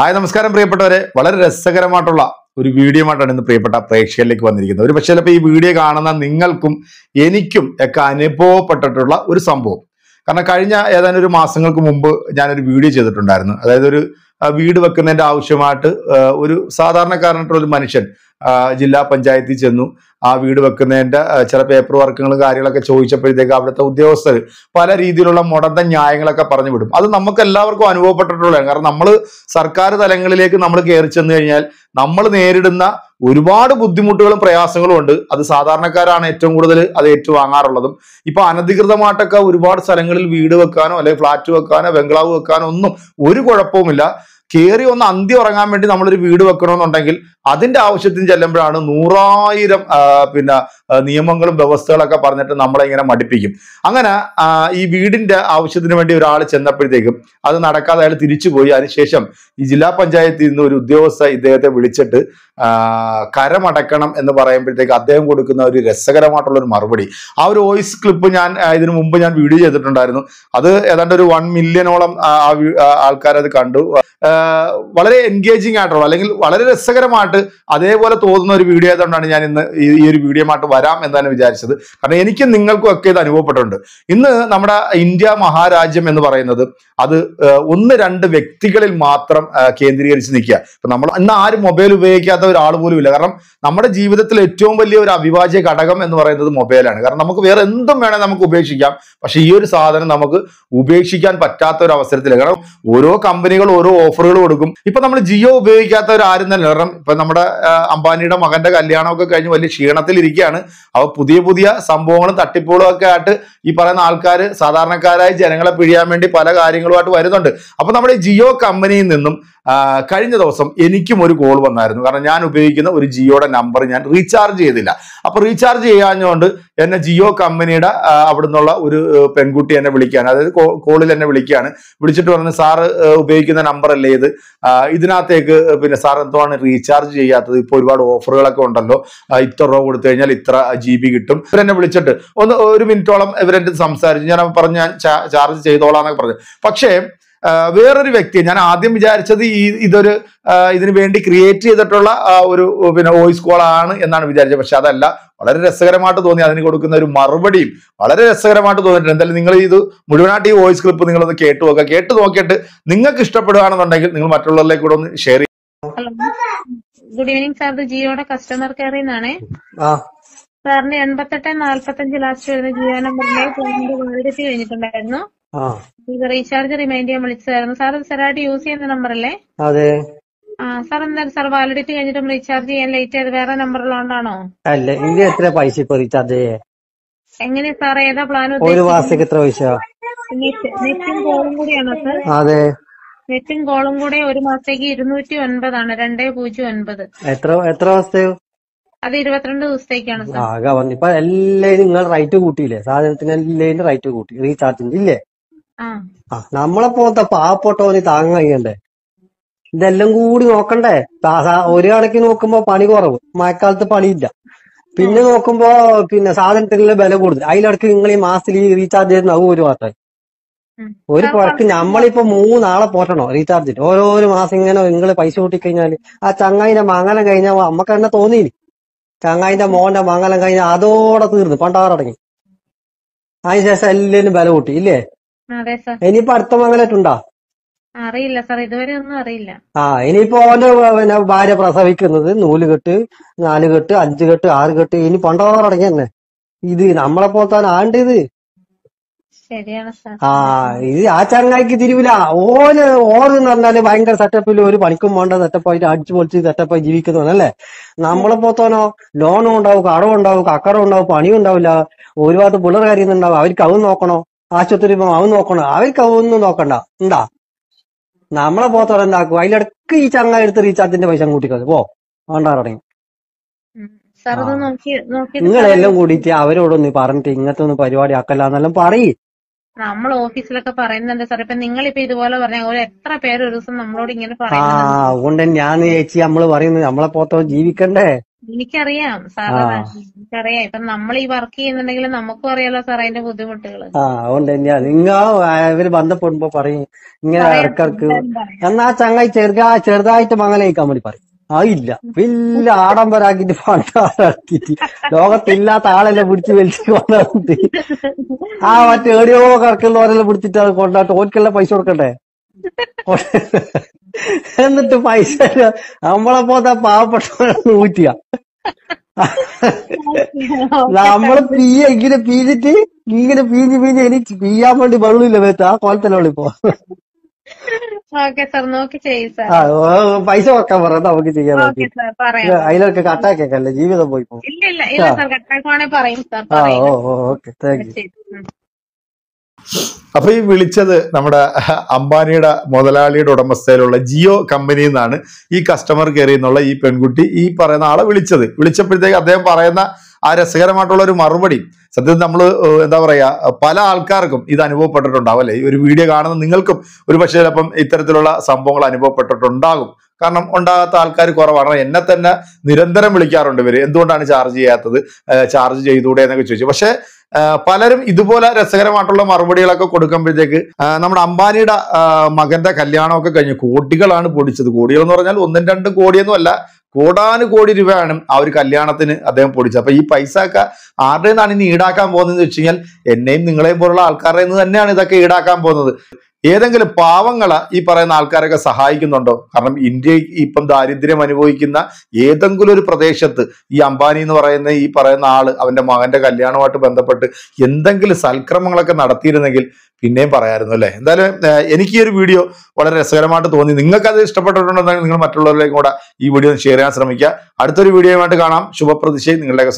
hi നമസ്കാരം പ്രിയപ്പെട്ടവരെ വളരെ രസകരമായിട്ടുള്ള ഒരു വീഡിയോ ആയിട്ടാണ് ഇന്ന് പ്രിയപ്പെട്ട പ്രേക്ഷകരിലേക്ക് വന്നിരിക്കുന്നത് ഒരു പക്ഷേ ചിലപ്പോൾ ഈ വീഡിയോ കാണുന്ന നിങ്ങൾക്കും എനിക്കും ഒക്കെ അനുഭവപ്പെട്ടിട്ടുള്ള ഒരു സംഭവം കാരണം കഴിഞ്ഞ ഏതാനും ഒരു മാസങ്ങൾക്ക് മുമ്പ് ഞാനൊരു വീഡിയോ ചെയ്തിട്ടുണ്ടായിരുന്നു അതായത് ഒരു വീട് വെക്കുന്നതിൻ്റെ ആവശ്യമായിട്ട് ഒരു സാധാരണക്കാരനായിട്ടുള്ള ഒരു മനുഷ്യൻ ജില്ലാ പഞ്ചായത്തിൽ ചെന്നു ആ വീട് വെക്കുന്നതിൻ്റെ ചില പേപ്പർ വർക്കുകളും കാര്യങ്ങളൊക്കെ ചോദിച്ചപ്പോഴത്തേക്ക് അവിടുത്തെ ഉദ്യോഗസ്ഥർ പല രീതിയിലുള്ള മുടന്ത ന്യായങ്ങളൊക്കെ പറഞ്ഞു വിടും അത് നമുക്ക് എല്ലാവർക്കും അനുഭവപ്പെട്ടിട്ടുള്ളതാണ് കാരണം നമ്മൾ സർക്കാർ തലങ്ങളിലേക്ക് നമ്മൾ കയറി ചെന്ന് കഴിഞ്ഞാൽ നമ്മൾ നേരിടുന്ന ഒരുപാട് ബുദ്ധിമുട്ടുകളും പ്രയാസങ്ങളും ഉണ്ട് അത് സാധാരണക്കാരാണ് ഏറ്റവും കൂടുതൽ അത് ഏറ്റുവാങ്ങാറുള്ളതും ഇപ്പൊ അനധികൃതമായിട്ടൊക്കെ ഒരുപാട് സ്ഥലങ്ങളിൽ വീട് വെക്കാനോ അല്ലെങ്കിൽ ഫ്ലാറ്റ് വെക്കാനോ ബംഗ്ലാവ് വെക്കാനോ ഒന്നും ഒരു കുഴപ്പവുമില്ല കയറി ഒന്ന് അന്തി ഉറങ്ങാൻ വേണ്ടി നമ്മളൊരു വീട് വെക്കണമെന്നുണ്ടെങ്കിൽ അതിന്റെ ആവശ്യത്തിന് ചെല്ലുമ്പോഴാണ് നൂറായിരം പിന്നെ നിയമങ്ങളും വ്യവസ്ഥകളൊക്കെ പറഞ്ഞിട്ട് നമ്മളെ ഇങ്ങനെ മടിപ്പിക്കും അങ്ങനെ ഈ വീടിന്റെ ആവശ്യത്തിന് വേണ്ടി ഒരാൾ ചെന്നപ്പോഴത്തേക്കും അത് നടക്കാതെ അയാൾ തിരിച്ചു പോയി അതിനുശേഷം ഈ ജില്ലാ പഞ്ചായത്തിൽ നിന്ന് ഒരു ഉദ്യോഗസ്ഥ ഇദ്ദേഹത്തെ വിളിച്ചിട്ട് കരമടക്കണം എന്ന് പറയുമ്പോഴത്തേക്ക് അദ്ദേഹം കൊടുക്കുന്ന ഒരു രസകരമായിട്ടുള്ള ഒരു മറുപടി ആ ഒരു വോയിസ് ക്ലിപ്പ് ഞാൻ ഇതിനു മുമ്പ് ഞാൻ വീഡിയോ ചെയ്തിട്ടുണ്ടായിരുന്നു അത് ഏതാണ്ട് ഒരു വൺ മില്യനോളം ആൾക്കാരത് കണ്ടു വളരെ എൻഗേജിങ് ആയിട്ടുള്ള അല്ലെങ്കിൽ വളരെ രസകരമായിട്ട് കണ്ട് അതേപോലെ തോന്നുന്ന ഒരു വീഡിയോ ആയതുകൊണ്ടാണ് ഞാൻ ഇന്ന് ഈ ഒരു വീഡിയോ ആയിട്ട് വരാം എന്നാണ് വിചാരിച്ചത് കാരണം എനിക്കും നിങ്ങൾക്കും ഒക്കെ ഇത് അനുഭവപ്പെട്ടിട്ടുണ്ട് ഇന്ന് നമ്മുടെ ഇന്ത്യ മഹാരാജ്യം എന്ന് പറയുന്നത് അത് ഒന്ന് രണ്ട് വ്യക്തികളിൽ മാത്രം കേന്ദ്രീകരിച്ച് നിൽക്കുക ഇപ്പൊ നമ്മൾ ഇന്ന് ആരും മൊബൈൽ ഉപയോഗിക്കാത്ത ഒരാൾ പോലും ഇല്ല കാരണം നമ്മുടെ ജീവിതത്തിൽ ഏറ്റവും വലിയ ഒരു അവിഭാജ്യ ഘടകം എന്ന് പറയുന്നത് മൊബൈലാണ് കാരണം നമുക്ക് വേറെ എന്തും വേണേൽ നമുക്ക് ഉപേക്ഷിക്കാം പക്ഷെ ഈ ഒരു സാധനം നമുക്ക് ഉപേക്ഷിക്കാൻ പറ്റാത്ത ഒരു അവസരത്തിൽ കാരണം ഓരോ കമ്പനികൾ ഓരോ ഓഫറുകൾ കൊടുക്കും ഇപ്പൊ നമ്മൾ ജിയോ ഒരു ആരും തന്നെ കാരണം ഇപ്പൊ നമ്മുടെ അംബാനിയുടെ മകന്റെ കല്യാണമൊക്കെ കഴിഞ്ഞ് വലിയ ക്ഷീണത്തിലിരിക്കുകയാണ് അപ്പൊ പുതിയ പുതിയ സംഭവങ്ങളും തട്ടിപ്പുകളും ഒക്കെ ആയിട്ട് ഈ പറയുന്ന ആൾക്കാർ സാധാരണക്കാരായ ജനങ്ങളെ പിഴിയാൻ വേണ്ടി പല കാര്യങ്ങളുമായിട്ട് വരുന്നുണ്ട് അപ്പോൾ നമ്മുടെ ജിയോ കമ്പനിയിൽ നിന്നും കഴിഞ്ഞ ദിവസം എനിക്കും ഒരു കോൾ വന്നായിരുന്നു കാരണം ഞാൻ ഉപയോഗിക്കുന്ന ഒരു ജിയോയുടെ നമ്പർ ഞാൻ റീചാർജ് ചെയ്തില്ല അപ്പോൾ റീചാർജ് ചെയ്യാഞ്ഞുകൊണ്ട് എന്നെ ജിയോ കമ്പനിയുടെ അവിടെ നിന്നുള്ള ഒരു പെൺകുട്ടി എന്നെ വിളിക്കുകയാണ് അതായത് കോളിൽ എന്നെ വിളിക്കുകയാണ് വിളിച്ചിട്ട് പറഞ്ഞ് സാറ് ഉപയോഗിക്കുന്ന അല്ലേ ഇത് ഇതിനകത്തേക്ക് പിന്നെ സാർ എന്തുവാണ് റീചാർജ് ചെയ്യാത്തത് ഇപ്പൊ ഒരുപാട് ഓഫറുകളൊക്കെ ഉണ്ടല്ലോ ഇത്ര രൂപ കൊടുത്തു കഴിഞ്ഞാൽ ഇത്ര ജി ബി കിട്ടും ഇവരെന്നെ വിളിച്ചിട്ട് ഒന്ന് ഒരു മിനിറ്റോളം ഇവരെന്റെ സംസാരിച്ചു ഞാൻ പറഞ്ഞു ഞാൻ ചാർജ് ചെയ്തോളാം എന്നൊക്കെ പറഞ്ഞു പക്ഷേ വേറൊരു വ്യക്തി ഞാൻ ആദ്യം വിചാരിച്ചത് ഈ ഇതൊരു ഇതിനു വേണ്ടി ക്രിയേറ്റ് ചെയ്തിട്ടുള്ള ഒരു പിന്നെ വോയിസ് കോൾ ആണ് എന്നാണ് വിചാരിച്ചത് പക്ഷെ അതല്ല വളരെ രസകരമായിട്ട് തോന്നി അതിന് കൊടുക്കുന്ന ഒരു മറുപടിയും വളരെ രസകരമായിട്ട് തോന്നിയിട്ടുണ്ട് എന്തായാലും നിങ്ങൾ ഇത് മുഴുവനായിട്ട് ഈ വോയിസ് ക്ലിപ്പ് നിങ്ങളൊന്ന് കേട്ടു നോക്കുക കേട്ടു നോക്കിയിട്ട് നിങ്ങൾക്ക് ഇഷ്ടപ്പെടുകയാണെന്നുണ്ടെങ്കിൽ നിങ്ങൾ മറ്റുള്ളവരിലേക്ക് കൂടെ ഒന്ന് ഷെയർ ഗുഡ് ഈവനിങ് സാർ ജിയോടെ കസ്റ്റമർ കെയറിൽ നിന്നാണേ സാറിന് എൺപത്തെട്ട് നാല്പത്തഞ്ച് ലാസ്റ്റ് വരുന്ന ജിയോ നമ്പറിലെ പേയ്മെന്റ് വാലിഡിറ്റി കഴിഞ്ഞിട്ടുണ്ടായിരുന്നു റീചാർജ് റിമൈൻഡ് ചെയ്യാൻ വിളിച്ചതായിരുന്നു സാർ സ്ഥിരമായിട്ട് യൂസ് ചെയ്യുന്ന നമ്പറല്ലേ അതെ ആ സാർ എന്താ സാർ വാലിഡിറ്റി കഴിഞ്ഞിട്ടും റീചാർജ് ചെയ്യാൻ ലേറ്റ് ആയത് വേറെ നമ്പറിലുകൊണ്ടാണോ അല്ല ഇത് എത്ര പൈസ ഇപ്പൊ എങ്ങനെ സാർ ഏതാ പ്ലാൻ ഒരു മാസത്തേക്ക് എത്ര പൈസ നെറ്റും കോളും കൂടിയാണോ സാർ അതെ നെറ്റും കോളും കൂടെ ഒരു മാസത്തേക്ക് ഇരുന്നൂറ്റി ഒൻപതാണ് രണ്ടേ പൂജ്യം ഒൻപത് എത്ര എത്ര മാസത്തെയോ അത് ഇരുപത്തിരണ്ട് ദിവസത്തേക്കാണ് ആകെ പറഞ്ഞു ഇപ്പൊ നിങ്ങൾ റൈറ്റ് കൂട്ടിയില്ലേ സാധനത്തിന് എല്ലാം റൈറ്റ് കൂട്ടി റീചാർജിന് ഇല്ലേ ആ നമ്മളെ പോലത്തെ പാവപ്പെട്ടവന് നീ കഴിയണ്ടേ ഇതെല്ലാം കൂടി നോക്കണ്ടേ ഒരു കണക്കിന് നോക്കുമ്പോ പണി കുറവ് മഴക്കാലത്ത് പണിയില്ല പിന്നെ നോക്കുമ്പോ പിന്നെ സാധനത്തിനുള്ള വില കൂടുതൽ അതിലടക്ക് നിങ്ങൾ ഈ മാസത്തിൽ റീചാർജ് ചെയ്യുന്ന ഒരു മാസമായി ഒരു പുഴക്ക് നമ്മളിപ്പോ മൂന്നാളെ പോറ്റണോ റീചാർജ് ഓരോരോ മാസം ഇങ്ങനെ നിങ്ങൾ പൈസ കൂട്ടിക്കഴിഞ്ഞാല് ആ ചങ്ങായിന്റെ മംഗലം കഴിഞ്ഞാൽ അമ്മക്ക് തന്നെ തോന്നിയില്ല ചങ്ങായിന്റെ മോന്റെ മംഗലം കഴിഞ്ഞാൽ അതോടെ തീർന്നു പണ്ടാറടങ്ങി ശേഷം എല്ലാരും ബല കൂട്ടി ഇല്ലേ ഇനിയിപ്പോ അടുത്ത മംഗലായിട്ടുണ്ടോ അറിയില്ല സാർ ഇതുവരെ ഒന്നും അറിയില്ല ആ ഇനിയിപ്പോ അവന്റെ പിന്നെ ഭാര്യ പ്രസവിക്കുന്നത് നൂലുകെട്ട് നാലുകെട്ട് അഞ്ചുകെട്ട് ആറുകെട്ട് ഇനി പണ്ടാറടങ്ങി തന്നെ ഇത് നമ്മളെ പോലത്തെ ആണ്ട് ഇത് ആ ഇത് ആ ചങ്ങായിക്ക് തിരിവില്ല ഓന് ഓർന്ന് പറഞ്ഞാല് ഭയങ്കര സെറ്റപ്പിൽ ഒരു പണിക്കും വേണ്ട സെറ്റപ്പായിട്ട് അടിച്ചു പൊളിച്ച് സെറ്റപ്പായി ജീവിക്കുന്നവനല്ലേ നമ്മളെ പോത്തോനോ ലോണും ഉണ്ടാവും കടവും ഉണ്ടാവും കക്കറും ഉണ്ടാവും പണിയും ഉണ്ടാവില്ല ഒരുപാട് ഭാഗത്ത് കാര്യം ഉണ്ടാവും അവർക്ക് അവൻ നോക്കണോ ആശുപത്രി അവൻ നോക്കണോ അവർക്ക് അവൊന്നും നോക്കണ്ട ഉണ്ടാ നമ്മളെ പോത്തോനെ എന്താക്കും അതിലിടക്ക് ഈ ചങ്ങ എടുത്ത് റീചാർജിന്റെ പൈസ കൂട്ടിക്കോ പോ വേണ്ടാറടങ്ങി നിങ്ങളെല്ലാം കൂടിയിട്ട് അവരോടൊന്ന് പറഞ്ഞിട്ട് ഇങ്ങനത്തെ ഒന്ന് പരിപാടി ആക്കല്ല പറയും നമ്മൾ ഓഫീസിലൊക്കെ പറയുന്നുണ്ട് സാർ ഇപ്പൊ നിങ്ങളിപ്പോ ഇതുപോലെ പറഞ്ഞ ഒരു എത്ര പേര് ഒരു ദിവസം നമ്മളോട് ഇങ്ങനെ ആ പറയുന്നത് ഞാൻ ചേച്ചി നമ്മള് പറയുന്നത് നമ്മളെ പോത്തോ ജീവിക്കണ്ടേ എനിക്കറിയാം സാറ് എനിക്കറിയാം ഇപ്പൊ നമ്മൾ ഈ വർക്ക് ചെയ്യുന്നുണ്ടെങ്കിൽ നമുക്കും അറിയാലോ സാർ അതിന്റെ ബുദ്ധിമുട്ടുകള് ആ നിങ്ങൾ ഇവര് ബന്ധപ്പെടുമ്പോ പറയും ഇങ്ങനെ ഇടക്കിടക്ക് എന്നാ ചങ്ങായി ചെറുതാ ചെറുതായിട്ട് മംഗലയിക്കാൻ വേണ്ടി പറയും ആയില്ല വല്ല ആഡംബരാക്കിട്ട് പണ്ടാറാക്കിട്ട് ലോകത്തില്ലാത്ത ആളെല്ലാം പിടിച്ച് വലിച്ചു കൊണ്ടാട്ട് ആ മറ്റേ എവിടെയോ കറക്കുള്ളവരെല്ലാം പിടിച്ചിട്ട് അത് കൊണ്ടാട്ട് ഓർക്കെല്ലാം പൈസ കൊടുക്കട്ടെ എന്നിട്ട് പൈസ നമ്മളെ പോത്ത പാവപ്പെട്ട ഊറ്റിയ നമ്മള് പീയ ഇങ്ങനെ പീഞ്ഞിട്ട് ഇങ്ങനെ പീഞ്ഞ് പീഞ്ഞ് എനിക്ക് പീയാൻ വേണ്ടി വെള്ളമില്ല വേത്ത ആ കോലത്തിലുള്ള ഇപ്പൊ പൈസ കുറക്കാൻ പറ നമുക്ക് ചെയ്യാൻ അതിലൊക്കെ കട്ടാക്കിയല്ലേ ജീവിതം പോയി ഓക്കെ അപ്പൊ ഈ വിളിച്ചത് നമ്മുടെ അംബാനിയുടെ മുതലാളിയുടെ ഉടമസ്ഥയിലുള്ള ജിയോ കമ്പനിയിൽ നിന്നാണ് ഈ കസ്റ്റമർ കെയറിൽ നിന്നുള്ള ഈ പെൺകുട്ടി ഈ പറയുന്ന ആളെ വിളിച്ചത് വിളിച്ചപ്പോഴത്തേക്ക് അദ്ദേഹം പറയുന്ന ആ രസകരമായിട്ടുള്ള ഒരു മറുപടി സത്യത്തിൽ നമ്മൾ എന്താ പറയുക പല ആൾക്കാർക്കും ഇത് അനുഭവപ്പെട്ടിട്ടുണ്ടാവും അല്ലേ ഈ ഒരു വീഡിയോ കാണുന്ന നിങ്ങൾക്കും ഒരു പക്ഷേ ചിലപ്പം ഇത്തരത്തിലുള്ള സംഭവങ്ങൾ അനുഭവപ്പെട്ടിട്ടുണ്ടാകും കാരണം ഉണ്ടാകാത്ത ആൾക്കാർ കുറവാണ് എന്നെ തന്നെ നിരന്തരം വിളിക്കാറുണ്ട് ഇവർ എന്തുകൊണ്ടാണ് ചാർജ് ചെയ്യാത്തത് ചാർജ് ചെയ്തൂടെ എന്നൊക്കെ ചോദിച്ചു പക്ഷേ പലരും ഇതുപോലെ രസകരമായിട്ടുള്ള മറുപടികളൊക്കെ കൊടുക്കുമ്പോഴത്തേക്ക് നമ്മുടെ അംബാനിയുടെ മകന്റെ കല്യാണമൊക്കെ കഴിഞ്ഞ് കോടികളാണ് പൊടിച്ചത് കോടികൾ എന്ന് പറഞ്ഞാൽ ഒന്നും രണ്ടും കോടിയൊന്നും അല്ല കോടാനുകോടി രൂപയാണ് ആ ഒരു കല്യാണത്തിന് അദ്ദേഹം പൊടിച്ചത് അപ്പൊ ഈ പൈസ ഒക്കെ ആരുടെ നിന്നാണ് ഇനി ഈടാക്കാൻ പോകുന്നത് വെച്ച് കഴിഞ്ഞാൽ എന്നെയും നിങ്ങളെയും പോലുള്ള ആൾക്കാരുടെ നിന്ന് തന്നെയാണ് ഇതൊക്കെ ഈടാക്കാൻ പോകുന്നത് ഏതെങ്കിലും പാവങ്ങൾ ഈ പറയുന്ന ആൾക്കാരൊക്കെ സഹായിക്കുന്നുണ്ടോ കാരണം ഇന്ത്യ ഇപ്പം ദാരിദ്ര്യം അനുഭവിക്കുന്ന ഏതെങ്കിലും ഒരു പ്രദേശത്ത് ഈ അംബാനി എന്ന് പറയുന്ന ഈ പറയുന്ന ആള് അവൻ്റെ മകൻ്റെ കല്യാണവുമായിട്ട് ബന്ധപ്പെട്ട് എന്തെങ്കിലും സൽക്രമങ്ങളൊക്കെ നടത്തിയിരുന്നെങ്കിൽ പിന്നെയും പറയായിരുന്നു അല്ലേ എന്തായാലും എനിക്ക് ഈ ഒരു വീഡിയോ വളരെ രസകരമായിട്ട് തോന്നി നിങ്ങൾക്കത് അത് നിങ്ങൾ മറ്റുള്ളവരിലേക്കും കൂടെ ഈ വീഡിയോ ഷെയർ ചെയ്യാൻ ശ്രമിക്കുക അടുത്തൊരു വീഡിയോ ആയിട്ട് കാണാം ശുഭപ്രതിശയം നിങ്ങളുടെയൊക്കെ